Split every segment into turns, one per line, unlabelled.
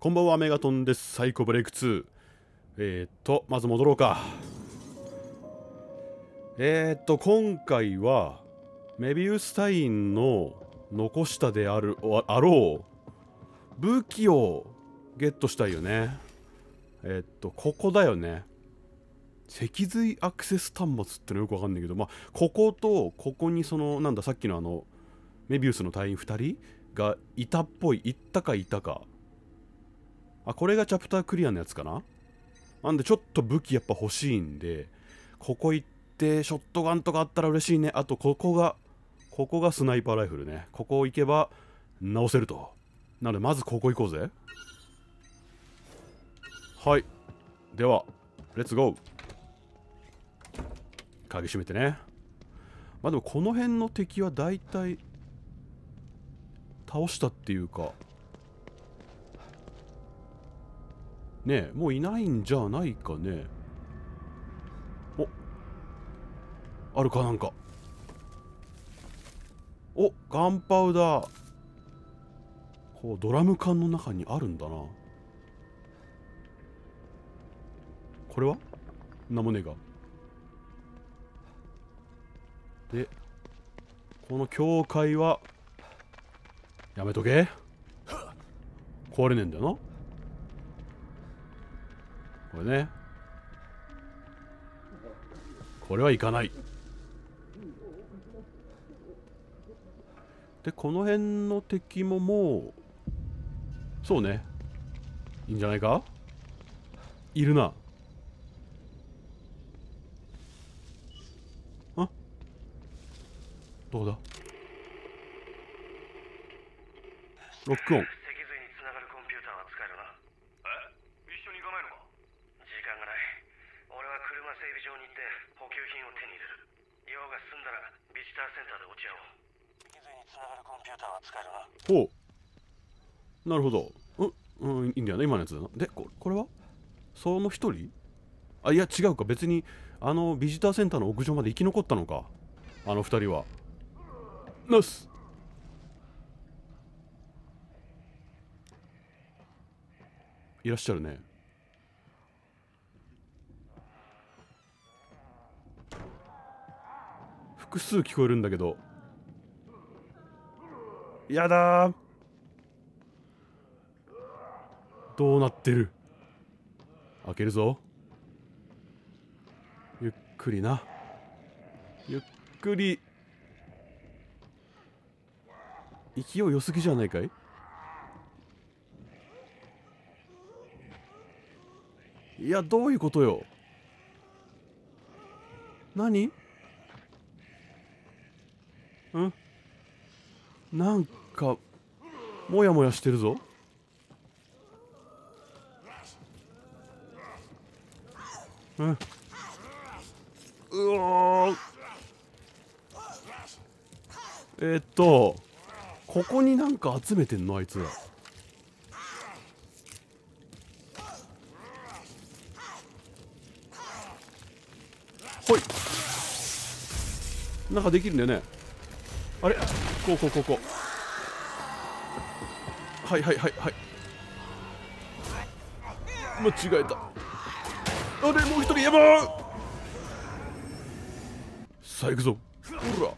こんばんは、メガトンです。サイコブレイク2。えー、っと、まず戻ろうか。えー、っと、今回は、メビウスタインの残したである、あろう、武器をゲットしたいよね。えー、っと、ここだよね。脊髄アクセス端末ってのよくわかんないけど、まあ、ここと、ここにその、なんだ、さっきのあの、メビウスの隊員2人がいたっぽい、行ったかいたか。あ、これがチャプタークリアのやつかななんでちょっと武器やっぱ欲しいんで、ここ行ってショットガンとかあったら嬉しいね。あとここが、ここがスナイパーライフルね。ここ行けば直せると。なのでまずここ行こうぜ。はい。では、レッツゴー。鍵閉めてね。まあでもこの辺の敵は大体倒したっていうかねもういないんじゃないかねおあるかなんかおガンパウダーこうドラム缶の中にあるんだなこれはなもねがでこの境界はやめとけ 壊れねえんだよなこれねこれはいかないでこの辺の敵ももうそうねいいんじゃないかいるなあどうだロックオンおなるほど。うん、うん、いいんだよね、今のやつだな。で、ここれはその一人あ、いや、違うか。別に、あの、ビジターセンターの屋上まで生き残ったのか。あの二人は。ナスいらっしゃるね。複数聞こえるんだけどやだどうなってる開けるぞゆっくりなゆっくり勢い良すぎじゃないかいいやどういうことよ何うんなんかもやもやしてるぞうんえー、っとここになんか集めてんのあいつらほいなんかできるんだよねあれこうこうこうこうはいはいはいはい間違えたあれもう一人やばーさあ行くぞほら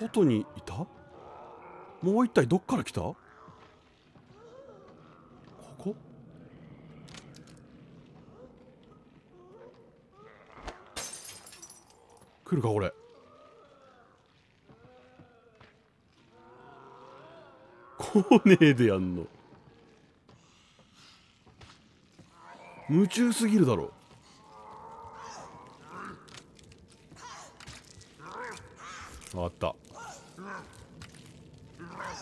外にいたもう一体どっから来た来るかこれ来ねえでやんの夢中すぎるだろあった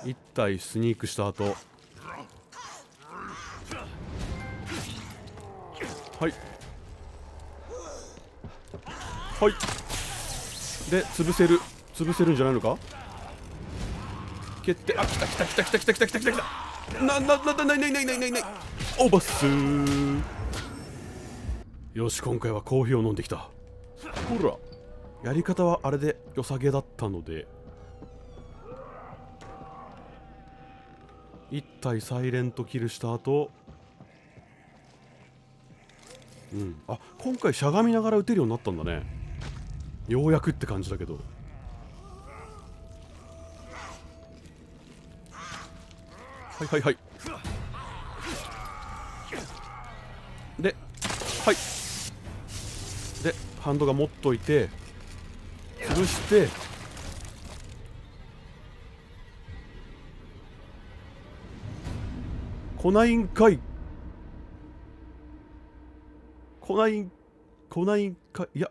一体スニークした後はいはいで潰せる潰せるんじゃないのかってあ来た来た来た来た来た来た来た来た来たなななななななななななななオーバスよし今回はコーヒーを飲んできたほらやり方はあれで良さげだったので一体サイレントキルした後うんあ今回しゃがみながら撃てるようになったんだねようやくって感じだけどはいはいはいではいでハンドが持っといて潰して来ないんかい来ないん来ないんかいいや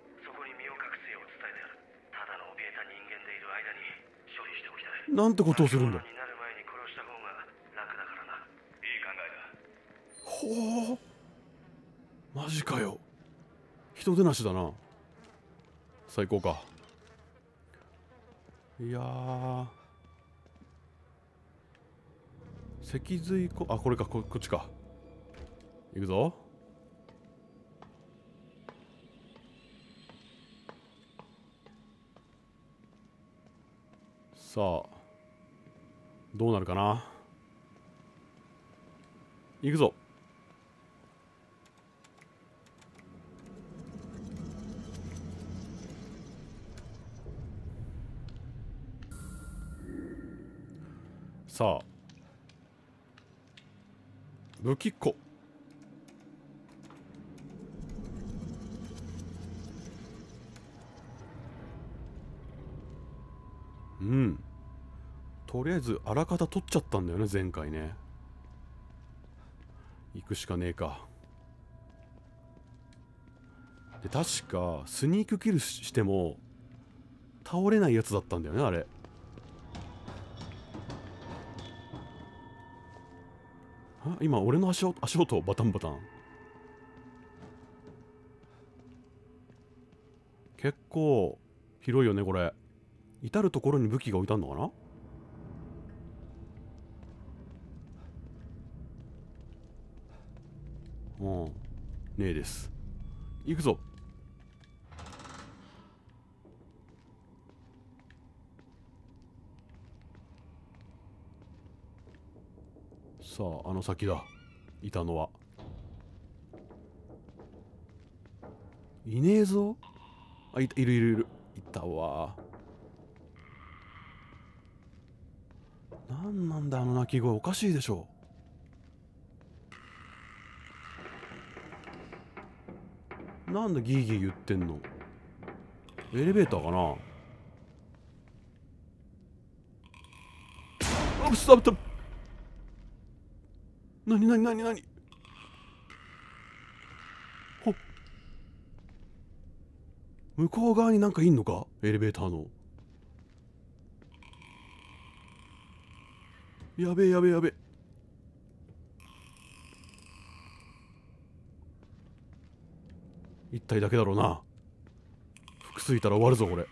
こに身を隠すよう伝えてあるただの怯えた人間でいる間に処理しておきたいなんてことをするんだになる前に殺した方が楽だからないい考えだほうマジかよ人手なしだな最高かいや脊髄こあこれかこっちかいくぞさあどうなるかな行くぞさあ武器庫うんとりあえずあらかた取っちゃったんだよね前回ね行くしかねえかで確かスニークキルしても倒れないやつだったんだよねあれ今俺の足足音バタンバタン結構広いよねこれ至る所に武器が置いたのかなうんねえです行くぞさああの先だいたのはいねえぞあいいるいるいるいたわなんだあの鳴き声おかしいでしょなんでギーギー言ってんのエレベーターかなあスタップなになになになにほ向こう側になんかいんのかエレベーターのやべえやべえやべえ一体だけだろうな服着いたら終わるぞこれ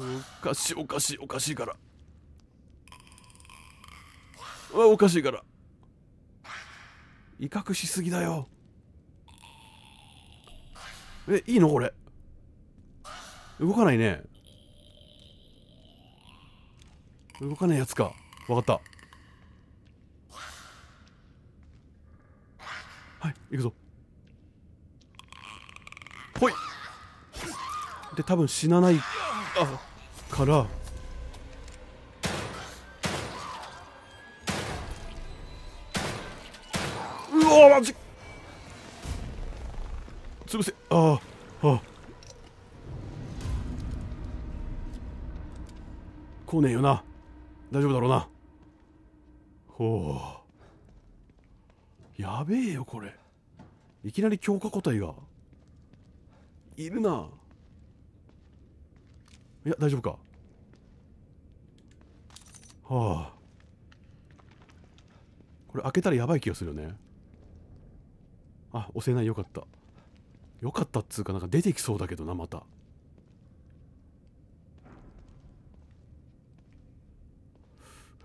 おかしいおかしいおかしいからあおかしいから威嚇しすぎだよえいいのこれ動かないね動かないやつか分かったはい行くぞほいで多分死なないあからうわマジ潰せあああうねえよな大丈夫だろうなほうやべえよこれいきなり強化個体がいるないや大丈夫かはあこれ開けたらやばい気がするよねあ押せないよかったよかったっつうかなんか出てきそうだけどなまた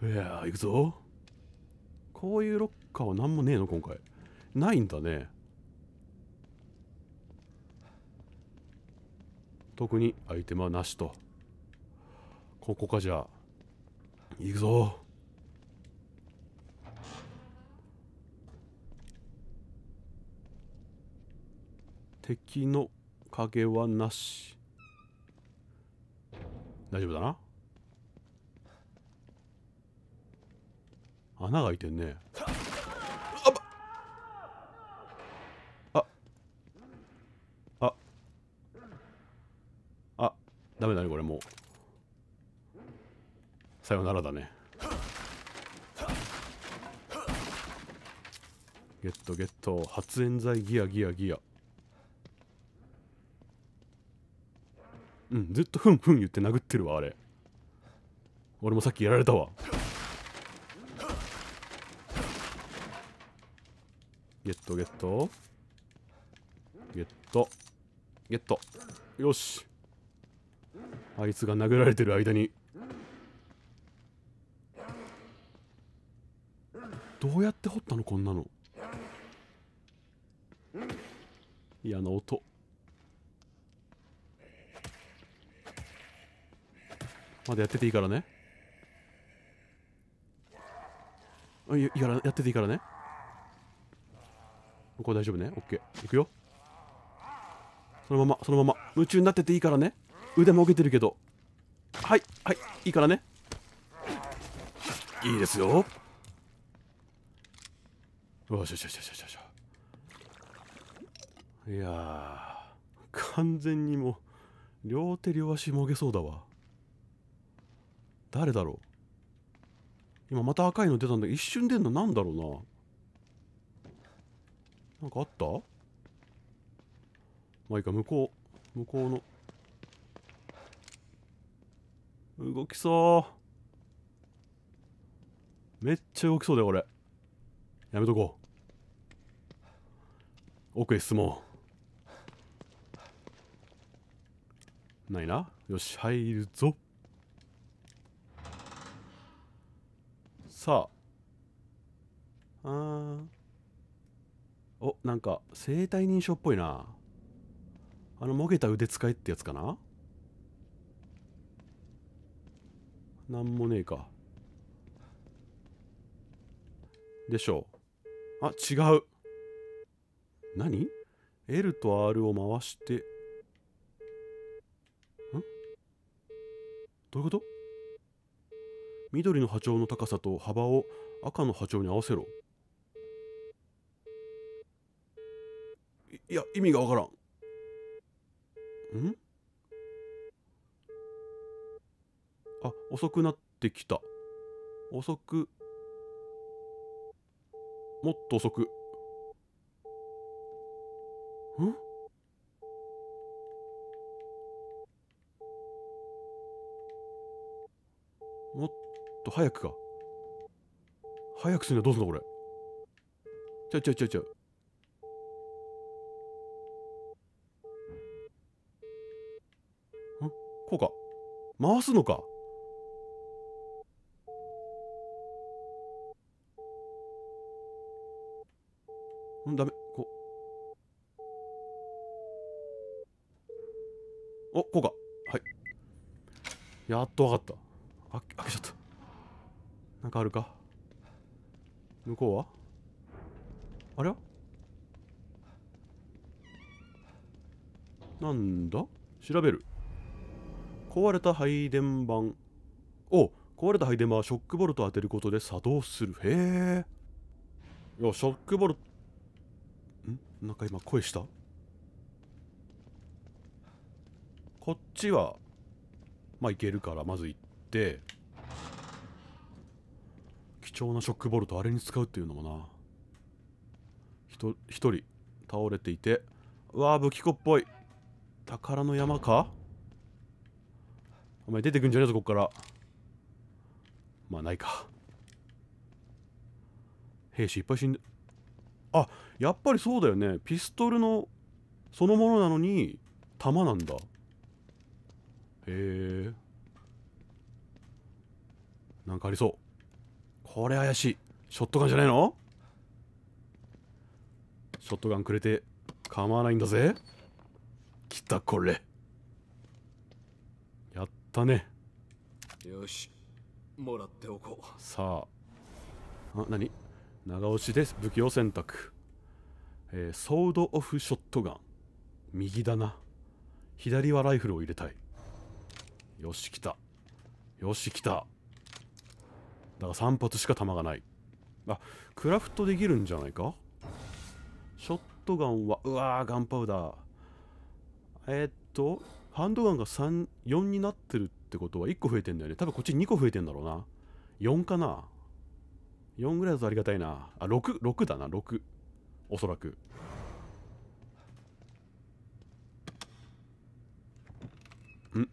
いや行くぞこういうロッカーは何もねえの今回ないんだね特にアイテムはなしとここかじゃあ行くぞ敵の影はなし大丈夫だな穴が開いてんねあああダメだねこれもうさよならだねゲットゲット発煙剤ギアギアギアうんずっとふんふん言って殴ってるわあれ俺もさっきやられたわゲットゲットゲットゲットよしあいつが殴られてる間にどうやって掘ったのこんなの嫌な音まだやってていいからねいややってていいからねこう大丈夫ねオッケーいくよそのままそのまま夢中になってていいからね腕もげてるけどはいはいいいからねいいですよよしよしよしよしよしいや完全にもう両手両足もげそうだわ誰だろう今また赤いの出たんだけど一瞬出んのなんだろうななんかあったまあいいか、向こう。向こうの。動きそう。めっちゃ動きそうだよ、俺。やめとこう。奥へ進もう。ないな。よし、入るぞ。さあ。あー。おなんか生体認証っぽいなあのもげた腕使いってやつかななんもねえかでしょうあ違う何 ?L と R を回してんどういうこと緑の波長の高さと幅を赤の波長に合わせろいや意味がわからんんあ遅くなってきた遅くもっと遅くんもっと早くか早くするじゃどうすんだこれちゃうちゃうちゃうちゃうこうか回すのかうんダメこうおこうかはいやっと分かったあ開けちゃったなんかあるか向こうはあれはなんだ調べる壊れた配電盤を壊れた配電盤はショックボルトを当てることで作動するへえいショックボルトんなんか今声したこっちはまあいけるからまず行って貴重なショックボルトあれに使うっていうのもな一人倒れていてわあ武器庫っぽい宝の山かお前出てくんじゃねえぞこっからまあないか兵士いっぱい死んであやっぱりそうだよねピストルのそのものなのに弾なんだへえなんかありそうこれ怪しいショットガンじゃないのショットガンくれて構わないんだぜ来たこれったねよしもらっておこうさああ何長押しです武器を選択、えー、ソードオフショットガン右だな左はライフルを入れたいよし来たよし来ただが3発しか弾がないあクラフトできるんじゃないかショットガンはうわーガンパウダーえー、っとハンドガンが3、4になってるってことは1個増えてんだよね。多分こっち2個増えてんだろうな。4かな ?4 ぐらいだとありがたいな。あ、6、6だな、6。おそらく。ん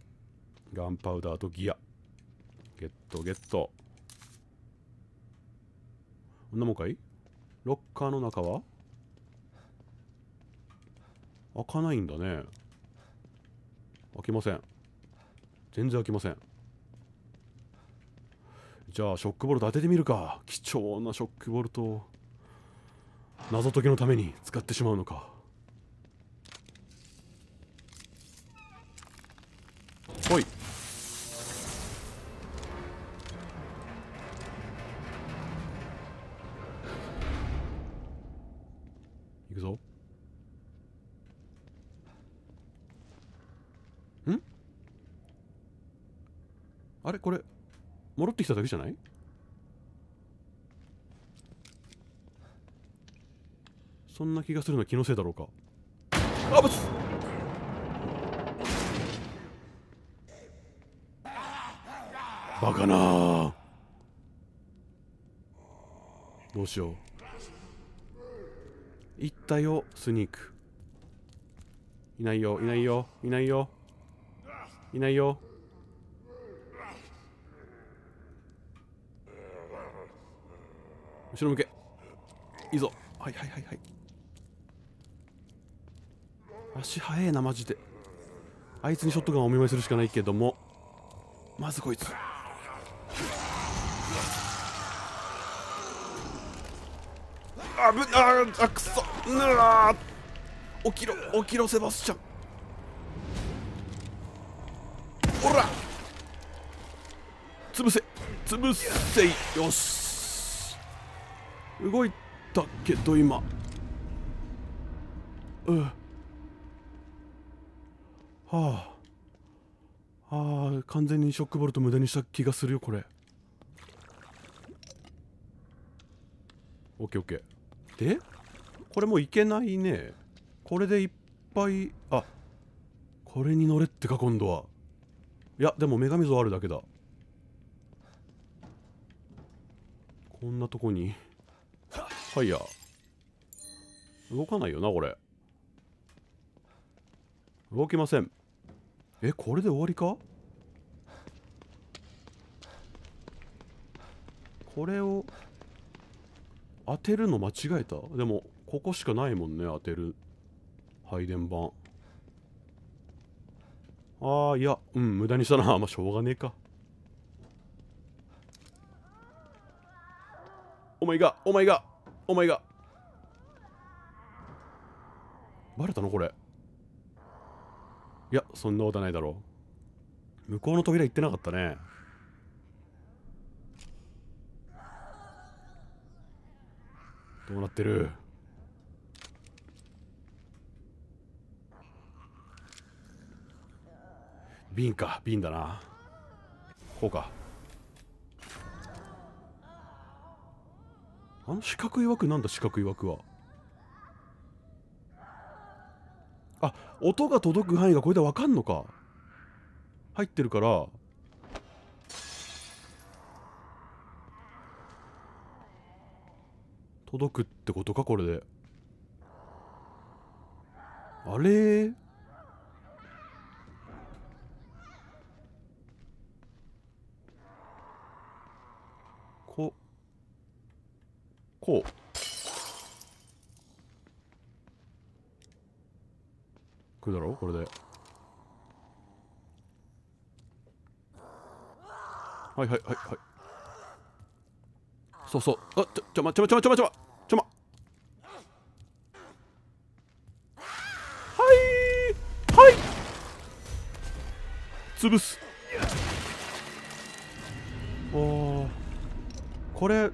ガンパウダーとギア。ゲット、ゲット。こんなもんかいロッカーの中は開かないんだね。開きません全然開きませんじゃあショックボルト当ててみるか貴重なショックボルトを謎解きのために使ってしまうのかあれこれ戻ってきただけじゃないそんな気がするのは気のせいだろうかあぶつバカなどうしよう行ったよスニークいないよいないよいないよいないよ後ろ向けいいぞはいはいはいはい足速えなマジであいつにショットガンをお見舞いするしかないけどもまずこいつあぶああくそうわ起きろ起きろセバスチャンほら潰せ潰せよし動いたけど今うんはあああ完全にショックボルト無駄にした気がするよこれオッケーオッケーでこれもういけないねこれでいっぱいあこれに乗れってか今度はいやでも女神像あるだけだこんなとこにイヤー動かないよなこれ動きませんえこれで終わりかこれを当てるの間違えたでもここしかないもんね当てる配電盤ああいやうん無駄にしたな まあしょうがねえかお前がお前がお前がバレたのこれいやそんなことないだろう向こうの扉行ってなかったねどうなってる瓶か瓶だなこうかあの四角い枠なんだ四角い枠はあ音が届く範囲がこれで分かんのか入ってるから届くってことかこれであれこうくるだろこれではいはいはいはいそうそうあちょちょまちょまちょまちょまちょまちょまはいはい潰すおおこれ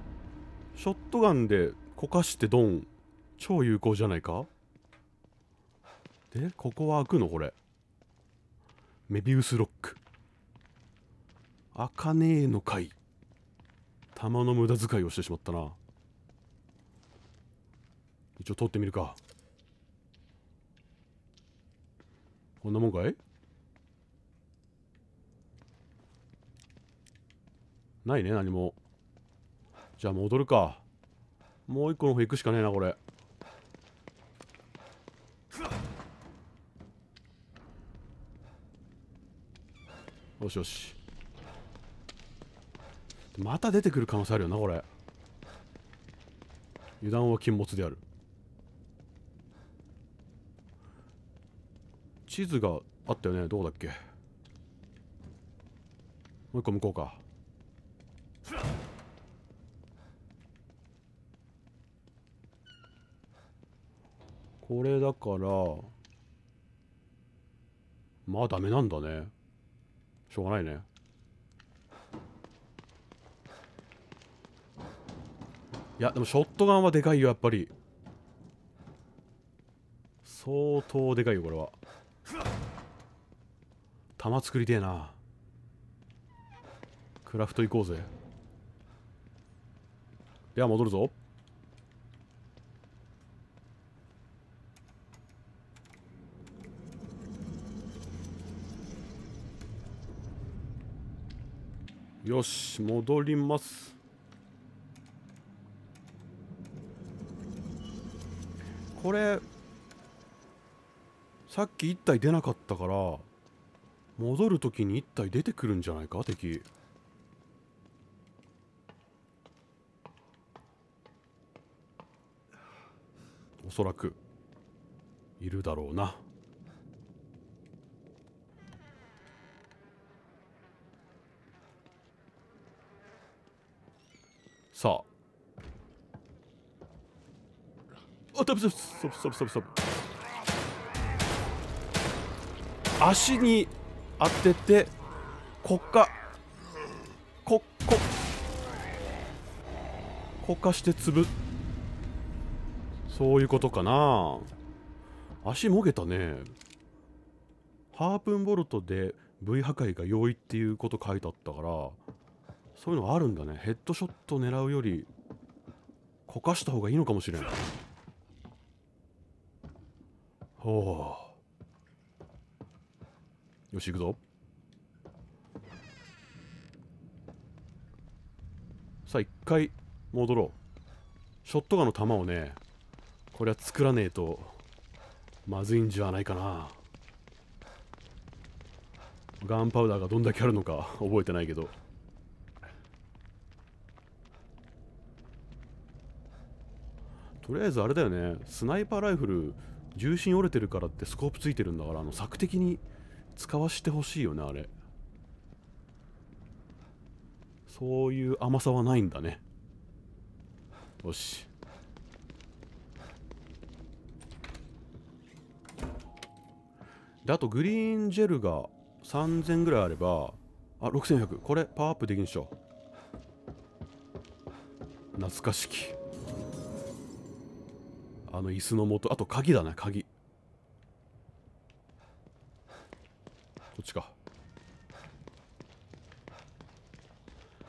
ショットガンでこかしてドン超有効じゃないかでここは開くのこれメビウスロック開かねえのかい弾の無駄遣いをしてしまったな一応取ってみるかこんなもんかいないね何もじゃあ戻るかもう一個の方行くしかねえなこれよしよしまた出てくる可能性あるよなこれ油断は禁物である地図があったよねどこだっけもう一個向こうかこれだからまあダメなんだねしょうがないねいやでもショットガンはでかいよやっぱり相当でかいよこれは弾作りてえなクラフト行こうぜでは戻るぞよし戻りますこれさっき1体出なかったから戻るときに1体出てくるんじゃないか敵おそらくいるだろうなさああダブそブストップストップスト足に当ててこっかこっここかしてつぶそういうことかな足もげたねハープンボルトで V 破壊が容易っていうこと書いてあったからそういうのがあるんだねヘッドショット狙うよりこかした方がいいのかもしれないほうよし行くぞさあ一回戻ろうショットガンの弾をねこれは作らねえとまずいんじゃないかなガンパウダーがどんだけあるのか覚えてないけどとりあえずあれだよねスナイパーライフル重心折れてるからってスコープついてるんだからあの策的に使わしてほしいよねあれそういう甘さはないんだねよしであとグリーンジェルが3000ぐらいあればあ6100これパワーアップできるでしょ懐かしきあの椅子の元あと鍵だな鍵こっちか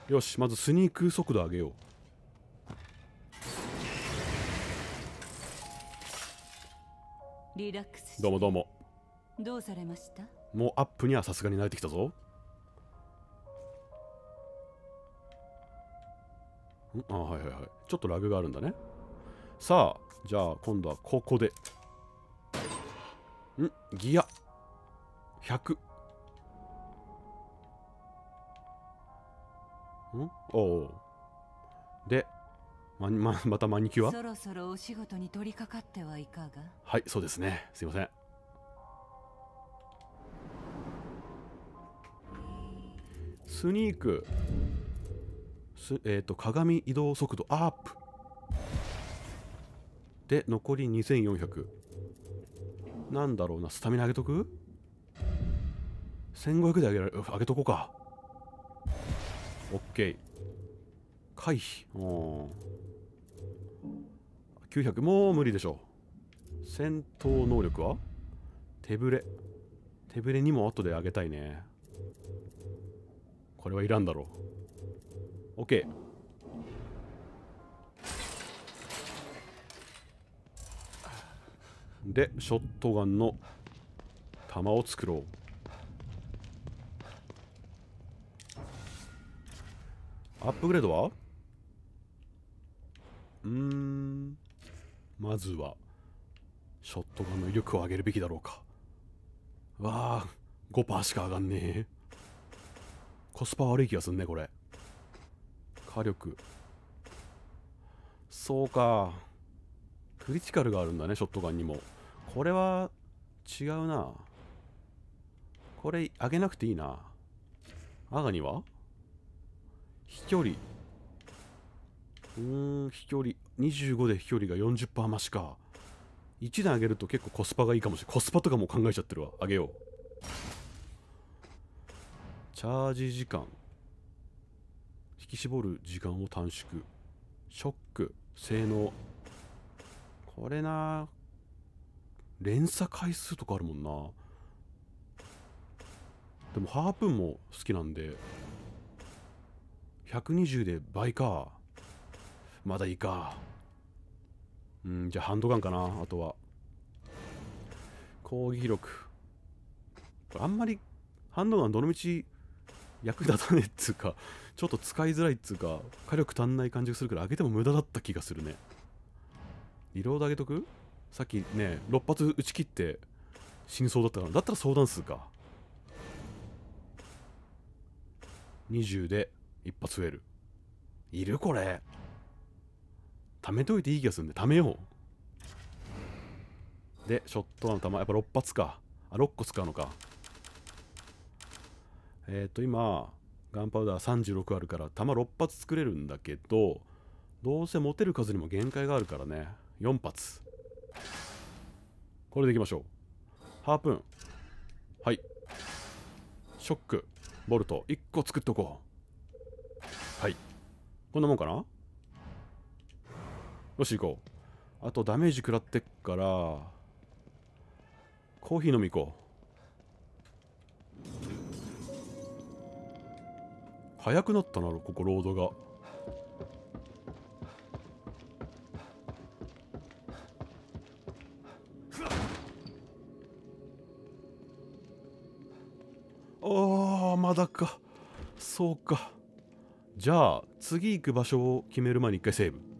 よしまずスニーク速度上げようリラックスどうもどうもどうされましたもうアップにはさすがに慣れてきたぞんあはいはいはいちょっとラグがあるんだねさあじゃあ今度はここでんギア100んおおでまままたマニキュアそろそろお仕事に取り掛かってはいかがはいそうですねすいませんスニークすえっ、ー、と鏡移動速度アップで残り2400なんだろうなスタミナ上げとく1500で上げられ上げとこうか OK 回避うん900もう無理でしょう戦闘能力は手ぶれ手ぶれにも後で上げたいねこれはいらんだろう OK でショットガンの弾を作ろうアップグレードはうんまずはショットガンの威力を上げるべきだろうかわあ5%しか上がんねえコスパ悪い気がすんねこれ火力そうかクリティカルがあるんだねショットガンにもこれは違うな。これ、あげなくていいな。アガには飛距離。うーん、飛距離。25で飛距離が40%増しか。1段上げると結構コスパがいいかもしれない。コスパとかも考えちゃってるわ。上げよう。チャージ時間。引き絞る時間を短縮。ショック。性能。これな連鎖回数とかあるもんなでもハープンも好きなんで120で倍かまだいいかうんじゃあハンドガンかなあとは攻撃力これあんまりハンドガンどのみち役立たねえっつうかちょっと使いづらいっつうか火力足んない感じがするから上げても無駄だった気がするねリロード上げとくさっきね6発打ち切って死にそうだったからだったら相談数か20で1発増えるいるこれ貯めといていい気がするんで貯めようでショットの弾やっぱ6発かあ6個使うのかえっ、ー、と今ガンパウダー36あるから弾6発作れるんだけどどうせ持てる数にも限界があるからね4発これでいきましょうハープーンはいショックボルト1個作っとこうはいこんなもんかなよし行こうあとダメージ食らってっからコーヒー飲み行こう早くなったなここロードがだかそうかじゃあ次行く場所を決める前に一回セーブ